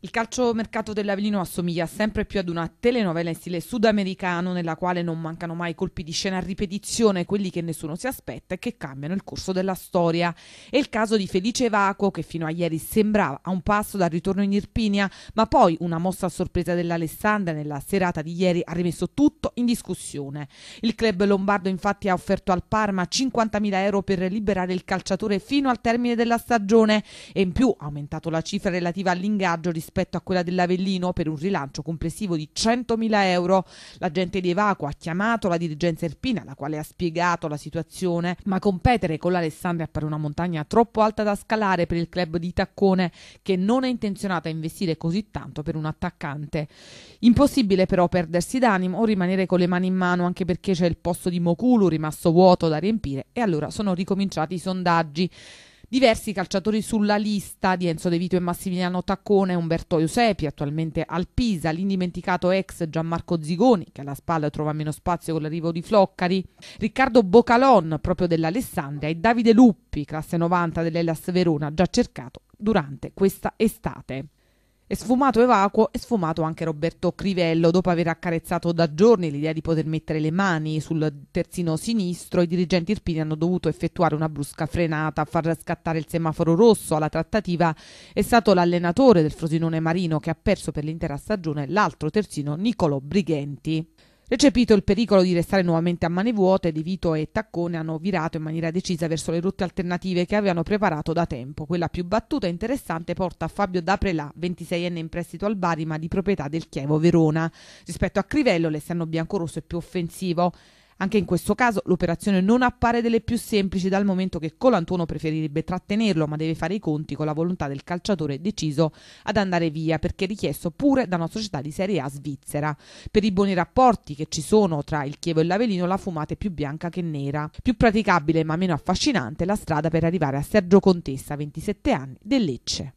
Il calciomercato dell'Avellino assomiglia sempre più ad una telenovela in stile sudamericano nella quale non mancano mai colpi di scena a ripetizione, quelli che nessuno si aspetta e che cambiano il corso della storia. È il caso di Felice Vaco che fino a ieri sembrava a un passo dal ritorno in Irpinia, ma poi una mossa a sorpresa dell'Alessandra nella serata di ieri ha rimesso tutto in discussione. Il club lombardo infatti ha offerto al Parma 50.000 euro per liberare il calciatore fino al termine della stagione e in più ha aumentato la cifra relativa all'ingaggio rispetto rispetto a quella dell'Avellino per un rilancio complessivo di 100.000 euro. L'agente di Evaco ha chiamato la dirigenza erpina, la quale ha spiegato la situazione, ma competere con l'Alessandria appare una montagna troppo alta da scalare per il club di Taccone, che non è intenzionato a investire così tanto per un attaccante. Impossibile però perdersi d'animo o rimanere con le mani in mano, anche perché c'è il posto di Mokulu rimasto vuoto da riempire e allora sono ricominciati i sondaggi. Diversi calciatori sulla lista di Enzo De Vito e Massimiliano Taccone, Umberto Iosepi, attualmente al Pisa, l'indimenticato ex Gianmarco Zigoni, che alla spalla trova meno spazio con l'arrivo di Floccari, Riccardo Bocalon, proprio dell'Alessandria, e Davide Luppi, classe 90 dell'Ellas Verona, già cercato durante questa estate. È sfumato Evacuo e sfumato anche Roberto Crivello dopo aver accarezzato da giorni l'idea di poter mettere le mani sul terzino sinistro. I dirigenti irpini hanno dovuto effettuare una brusca frenata, far scattare il semaforo rosso alla trattativa è stato l'allenatore del Frosinone Marino che ha perso per l'intera stagione l'altro terzino Nicolo Brighenti. Recepito il pericolo di restare nuovamente a mani vuote, De Vito e Taccone hanno virato in maniera decisa verso le rotte alternative che avevano preparato da tempo. Quella più battuta e interessante porta a Fabio Daprelà, 26enne in prestito al Bari ma di proprietà del Chievo Verona. Rispetto a Crivello l'esterno biancorosso è più offensivo. Anche in questo caso l'operazione non appare delle più semplici dal momento che Colantuono preferirebbe trattenerlo ma deve fare i conti con la volontà del calciatore deciso ad andare via perché richiesto pure da una società di Serie A svizzera. Per i buoni rapporti che ci sono tra il Chievo e l'Avelino la fumata è più bianca che nera. Più praticabile ma meno affascinante la strada per arrivare a Sergio Contessa, 27 anni, del Lecce.